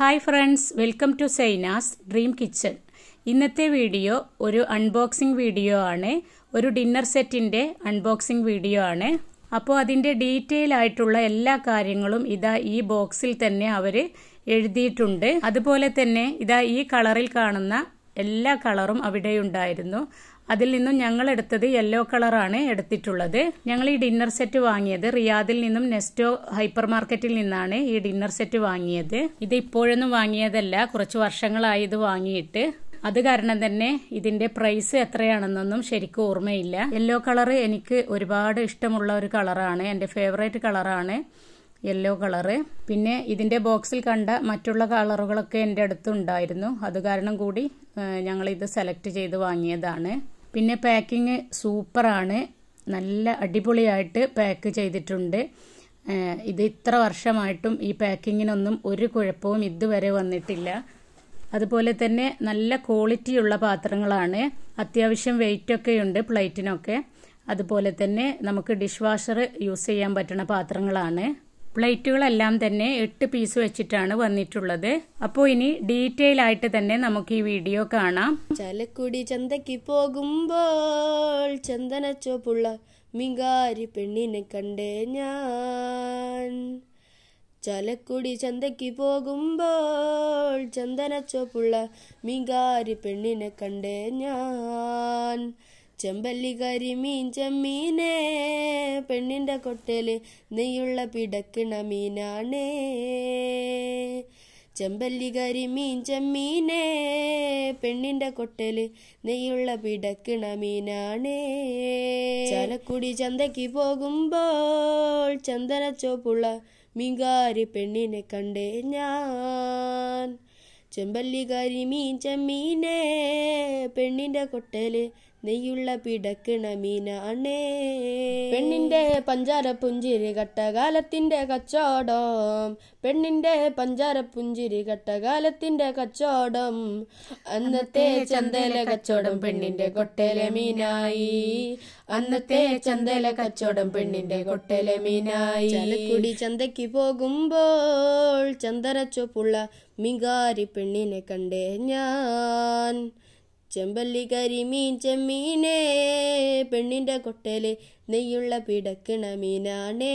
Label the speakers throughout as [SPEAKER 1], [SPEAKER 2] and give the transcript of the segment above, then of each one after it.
[SPEAKER 1] hi friends welcome to Zaina's dream kitchen ഇന്നത്തെ video ഒരു unboxing video ആണ് ഒരു ഡിന്നർ സെറ്റിൻ്റെ അൺബോക്സിംഗ് വീഡിയോ ആണ് അപ്പോൾ അതിൻ്റെ ഡീറ്റെയിൽ ആയിട്ടുള്ള എല്ലാ കാര്യങ്ങളും ഇതാ ഈ ബോക്സിൽ തന്നെ അവർ എഴുതിയിട്ടുണ്ട് അതുപോലെ തന്നെ ഇതാ ഈ കളറിൽ കാണുന്ന എല്ലാ കളറും അവിടെ ഉണ്ടായിരുന്നു അതിൽ നിന്നും ഞങ്ങൾ എടുത്തത് യെല്ലോ കളറാണ് എടുത്തിട്ടുള്ളത് ഞങ്ങൾ ഈ ഡിന്നർ സെറ്റ് വാങ്ങിയത് റിയാദിൽ നിന്നും നെസ്റ്റോ ഹൈപ്പർ മാർക്കറ്റിൽ നിന്നാണ് ഈ ഡിന്നർ സെറ്റ് വാങ്ങിയത് ഇത് ഇപ്പോഴൊന്നും വാങ്ങിയതല്ല കുറച്ച് വർഷങ്ങളായി ഇത് വാങ്ങിയിട്ട് അത് കാരണം തന്നെ ഇതിന്റെ പ്രൈസ് എത്രയാണെന്നൊന്നും ശരിക്കും ഓർമ്മയില്ല യെല്ലോ കളർ എനിക്ക് ഒരുപാട് ഇഷ്ടമുള്ള ഒരു കളറാണ് എൻ്റെ ഫേവറേറ്റ് കളറാണ് യെല്ലോ കളറ് പിന്നെ ഇതിന്റെ ബോക്സിൽ കണ്ട മറ്റുള്ള കളറുകളൊക്കെ എൻ്റെ അടുത്തുണ്ടായിരുന്നു അത് കാരണം കൂടി ഞങ്ങൾ ഇത് സെലക്ട് ചെയ്ത് വാങ്ങിയതാണ് പിന്നെ പാക്കിങ് സൂപ്പറാണ് നല്ല അടിപൊളിയായിട്ട് പാക്ക് ചെയ്തിട്ടുണ്ട് ഇത് ഇത്ര വർഷമായിട്ടും ഈ പാക്കിങ്ങിനൊന്നും ഒരു കുഴപ്പവും ഇതുവരെ വന്നിട്ടില്ല അതുപോലെ തന്നെ നല്ല ക്വാളിറ്റിയുള്ള പാത്രങ്ങളാണ് അത്യാവശ്യം വെയിറ്റൊക്കെ ഉണ്ട് പ്ലേറ്റിനൊക്കെ അതുപോലെ തന്നെ നമുക്ക് ഡിഷ് വാഷർ യൂസ് ചെയ്യാൻ പറ്റുന്ന പാത്രങ്ങളാണ് പ്ലേറ്റുകളെല്ലാം തന്നെ എട്ട് പീസ് വെച്ചിട്ടാണ് വന്നിട്ടുള്ളത് അപ്പോൾ ഇനി ഡീറ്റെയിൽ ആയിട്ട് തന്നെ നമുക്ക് ഈ വീഡിയോ കാണാം ചലക്കുടി
[SPEAKER 2] ചന്തക്ക് പോകുമ്പോൾ ചന്ദന ചോപ്പുള്ള മിങ്കാരി പെണ്ണിനെ കണ്ടേ ഞാൻ ചലക്കുടി ചന്തക്ക് പോകുമ്പോൾ ചന്ദന ചോപ്പുള്ള മിങ്കാരി പെണ്ണിനെ കണ്ടേ ഞാൻ ചെമ്പല്ലി കരിമീൻ ചെമ്മീനേ പെണ്ണിൻ്റെ കൊട്ടേല് നെയ്യുള്ള പിടക്കിണ മീനാണേ ചെമ്പല്ലി കരിമീൻ ചെമ്മീനേ പെണ്ണിന്റെ കൊട്ടല് നെയ്യുള്ള പിടക്കിണ മീനാണേ ചാലക്കുടി ചന്തയ്ക്ക് പോകുമ്പോൾ ചോപ്പുള്ള മീങ്കാരി പെണ്ണിനെ കണ്ടേ ഞാൻ ചെമ്പല്ലി കരിമീൻ ചെമ്മീനേ പെണ്ണിന്റെ കൊട്ടല് നെയ്യുള്ള പിടക്കിണ മീന അണ്ണേ പെണ്ണിന്റെ പഞ്ചാര പുഞ്ചിരി കട്ടകാലത്തിന്റെ കച്ചോടം പെണ്ണിന്റെ പഞ്ചാര പുഞ്ചിരി കട്ടകാലത്തിന്റെ കച്ചോടം അന്നത്തെ ചന്തല കച്ചോടം പെണ്ണിന്റെ കൊട്ടല മീനായി അന്നത്തെ ചന്തല കച്ചോടം പെണ്ണിന്റെ കൊട്ടല മീനായി കുടി ചന്തയ്ക്ക് പോകുമ്പോൾ ചന്ദരച്ചൊപ്പുള്ള മികാരി പെണ്ണിനെ കണ്ടേ ഞാൻ ചെമ്പല്ലി കരിമീൻ ചെമ്മീനേ പെണ്ണിൻ്റെ കൊട്ടയിലെ നെയ്യുള്ള പിടക്കിണ മീനാണേ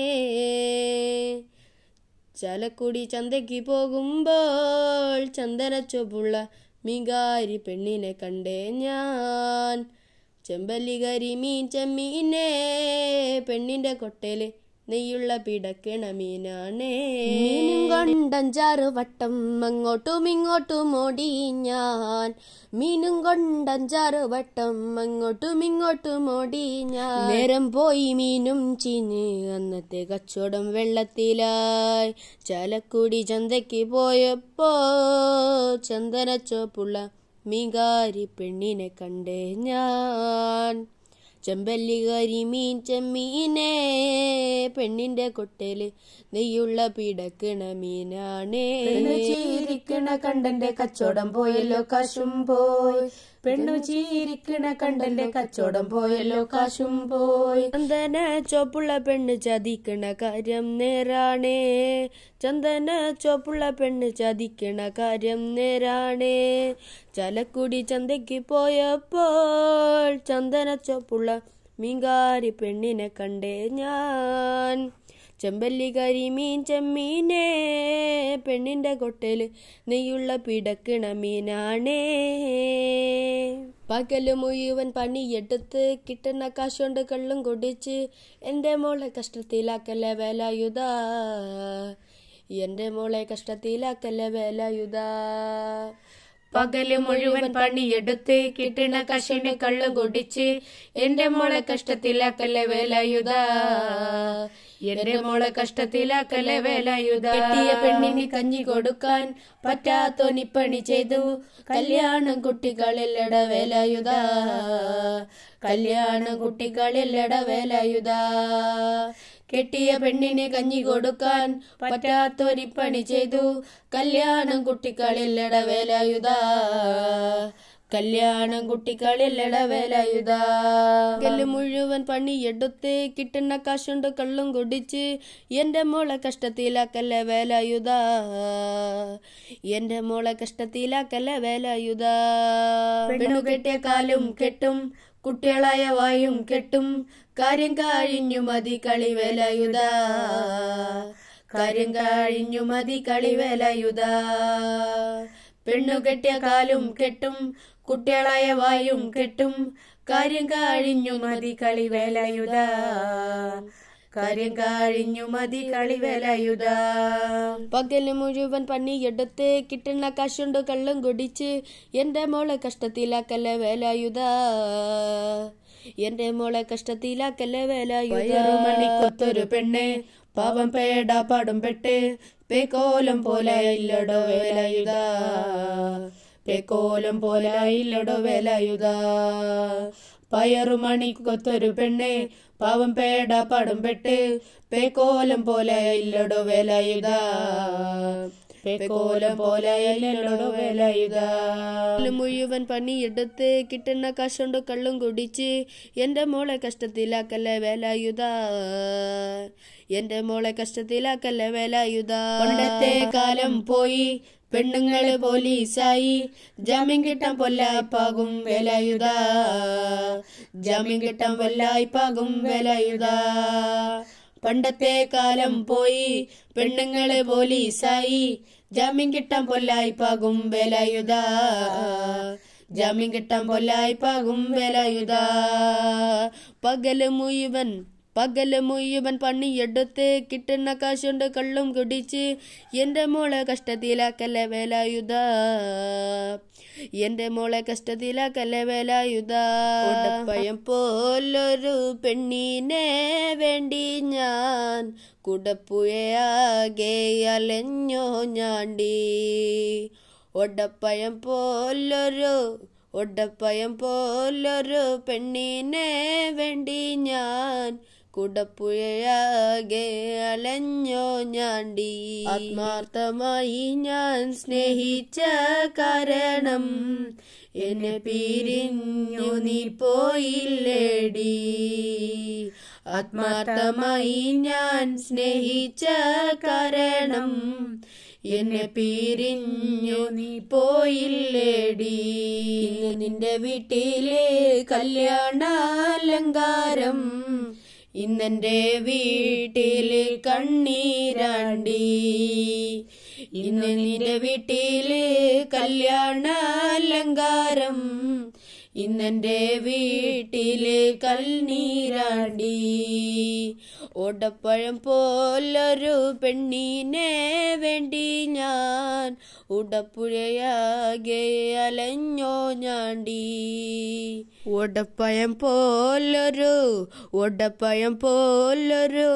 [SPEAKER 2] ചലക്കുടി ചന്തയ്ക്ക് പോകുമ്പോൾ ചന്ദനച്ചൊപ്പുള്ള മികാരി പെണ്ണിനെ കണ്ടേ ഞാൻ ചെമ്പല്ലി കരിമീൻ ചെമ്മീനേ പെണ്ണിൻ്റെ കൊട്ടയിലെ നെയ്യുള്ള പിടക്കണ മീനാണേ മീനും കൊണ്ടഞ്ചാറ് വട്ടം അങ്ങോട്ടും ഇങ്ങോട്ടും ഓടി ഞാൻ മീനും കൊണ്ടഞ്ചാറ് വട്ടം അങ്ങോട്ടും ഇങ്ങോട്ടും ഓടി ഞാൻ നേരം പോയി മീനും ചീഞ്ഞ് അന്നത്തെ കച്ചവടം വെള്ളത്തിലായി ചാലക്കുടി ചന്തയ്ക്ക് പോയപ്പോ ചന്ദനച്ചോപ്പുള്ള മീകാരി പെണ്ണിനെ കണ്ടേ ഞാൻ ചെമ്പല്ലി കരിമീൻ ചെമ്മീനേ പെണ്ണിന്റെ കൊട്ടേല് നെയ്യുള്ള പിടക്കണ മീനാണേ ചിരിക്കണ കണ്ടന്റെ കച്ചവടം പോയല്ലോ കശും പോയി പെണ്ണു ചീരിക്കണ കണ്ടന്റെ കച്ചവടം പോയല്ലോ കാശും പോയി ചന്ദന ചോപ്പുള്ള പെണ്ണ് ചതിക്കണ കാര്യം നേരാണേ ചന്ദന ചോപ്പുള്ള പെണ്ണ് ചതിക്കണ കാര്യം നേരാണേ ചലക്കുടി ചന്തയ്ക്ക് പോയപ്പോൾ ചന്ദന ചോപ്പുള്ള മീങ്കാരി പെണ്ണിനെ കണ്ടേ ഞാൻ ചെമ്പല്ലി കരിമീൻ ചെമ്മീനേ പെണ്ണിൻ്റെ കൊട്ടയിൽ നീയുള്ള പിടക്കിണ മീനാണേ പകല് മുഴുവൻ പണിയെടുത്ത് കിട്ടുന്ന കാശുകൊണ്ട് കള്ളും കുടിച്ച് എൻ്റെ മോളെ കഷ്ടത്തിലാക്കല്ലേ വേലായുധ എൻ്റെ മോളെ കഷ്ടത്തിലാക്കല്ലേ വേലായുധ പകല് മുഴുവൻ പണിയെടുത്ത് കിട്ടണ കഷിന് കള്ളു കുടിച്ച് എന്റെ മോളെ കഷ്ടത്തിലാക്കല്ലേ വേലായുധ എന്റെ മോളെ കഷ്ടത്തിലാക്കല്ലേ വേലായുധ കെട്ടിയ പെണ്ണിന് കഞ്ഞി കൊടുക്കാൻ പറ്റാത്തോനിപ്പണി ചെയ്തു കല്യാണം കുട്ടികളില്ലട വേലായുധ കല്യാണ കുട്ടികളില്ലട വേലായുധ കെട്ടിയ പെണ്ണിനെ കഞ്ഞി കൊടുക്കാൻ പറ്റാത്തൊരിപ്പണി ചെയ്തു കല്യാണം കുട്ടികളില്ലട വേലായുധ കല്യാണം കുട്ടികളില്ലട വേലയുതാ കല്ല് മുഴുവൻ പണിയെടുത്ത് കിട്ടുന്ന കാശുണ്ട് കള്ളും കുടിച്ച് എന്റെ മോളെ കഷ്ടത്തിലാക്കല്ല വേലയുതാ എന്റെ മോളെ കഷ്ടത്തിലാക്കല്ല വേലയുതാ പെണ്ണു കെട്ടിയ കാലും കെട്ടും കുട്ടികളായ വായും കെട്ടും കാര്യം കഴിഞ്ഞു മതി കളി വേലയുതാ കാര്യം കഴിഞ്ഞു മതി കളി വേലയുതാ പെണ്ണു കെട്ടിയ കാലും കെട്ടും കുട്ടികളായ വായും കെട്ടും കാര്യം കഴിഞ്ഞു മതി കളി വേലയുത കാര്യം കഴിഞ്ഞു മതി കളി വിലയുത പകല് മുഴുവൻ എടുത്ത് കിട്ടുന്ന കാശുണ്ട് കള്ളും കുടിച്ച് എന്റെ മോളെ കഷ്ടത്തിലാക്കല്ല വേലയുത എന്റെ മോളെ കഷ്ടത്തിലാക്കല്ലേ മണിക്കൊത്തൊരു പെണ്ണ് പാവം പേടാ പാടും പെട്ട് പേക്കോലം പോലെ ഇല്ലടോ വേലയുത തെക്കോലം പോലായില്ലടോ വിലയുതാ പയറു മണിക്കൊത്തൊരു പെണ്ണെ പാവം പേട പടം പെട്ട് പേക്കോലം പോലെ ഇല്ലടോ വിലയുതാ പേക്കോലം പോലെ ഇല്ലടോ വേലയുതാ മുഴുവൻ പണിയെടുത്ത് കിട്ടുന്ന കാശുണ്ട് കള്ളും കുടിച്ച് എന്റെ മോളെ കഷ്ടത്തിലാക്കല്ല വേലായുതാ എന്റെ മോളെ കഷ്ടത്തിലാക്കല്ല വേലായുതാ പണ്ടത്തെ കാലം പോയി പെണ്ണുങ്ങള് പോലീസായി ജാമ്യം കിട്ടാൻ പൊല്ലായ്പാകും വിലയുത ജാമ്യം കിട്ടാൻ പൊല്ലായ്പാകും വിലയുത പണ്ടത്തെ കാലം പോയി പെണ്ണുങ്ങള് പോലീസായി ജാമ്യം കിട്ടാൻ പൊല്ലായ്പാകും വിലയുത ജാമ്യം കിട്ടാൻ പൊല്ലായ്പാകും വിലയുത പകല് മുഴുവൻ പകല് മുഴുവൻ പണിയെടുത്ത് കിട്ടുന്ന കാശുണ്ട് കള്ളും കുടിച്ച് എൻ്റെ മോളെ കഷ്ടത്തിലാക്കല്ലേ വേലായുധ എൻ്റെ മോളെ കഷ്ടത്തിലാക്കല്ലേ വേലായുധ പയം പോലൊരു പെണ്ണിനെ വേണ്ടി ഞാൻ കുടപ്പുയയാകെ അലഞ്ഞോ ഞാണ്ടി ഒടപ്പയം പോലൊരു ഒടപ്പയം പോലൊരു പെണ്ണിനെ വേണ്ടി ഞാൻ കുടപ്പുഴയാകെ അലഞ്ഞോ ഞാണ്ടി ആത്മാർത്ഥമായി ഞാൻ സ്നേഹിച്ച കാരണം എന്നെ പിരിഞ്ഞു നീ പോയില്ലേടി ആത്മാർത്ഥമായി ഞാൻ സ്നേഹിച്ച കാരണം എന്നെ പിരിഞ്ഞു നീ പോയില്ലേടി നിന്റെ വീട്ടിലെ കല്യാണാലങ്കാരം ഇന്നെൻ്റെ വീട്ടിൽ കണ്ണീരാണ്ടി ഇന്ന് നിന്റെ വീട്ടിൽ കല്യാണ അലങ്കാരം ഇന്നെൻ്റെ വീട്ടിലെ കൽനീരാടി ഉടപ്പഴം പോലൊരു പെണ്ണിനെ വേണ്ടി ഞാൻ ഉടപ്പുഴയാകെ അലഞ്ഞോ ഞാണ്ടി ഉടപ്പഴം പോലൊരു ഉടപ്പഴം പോലൊരു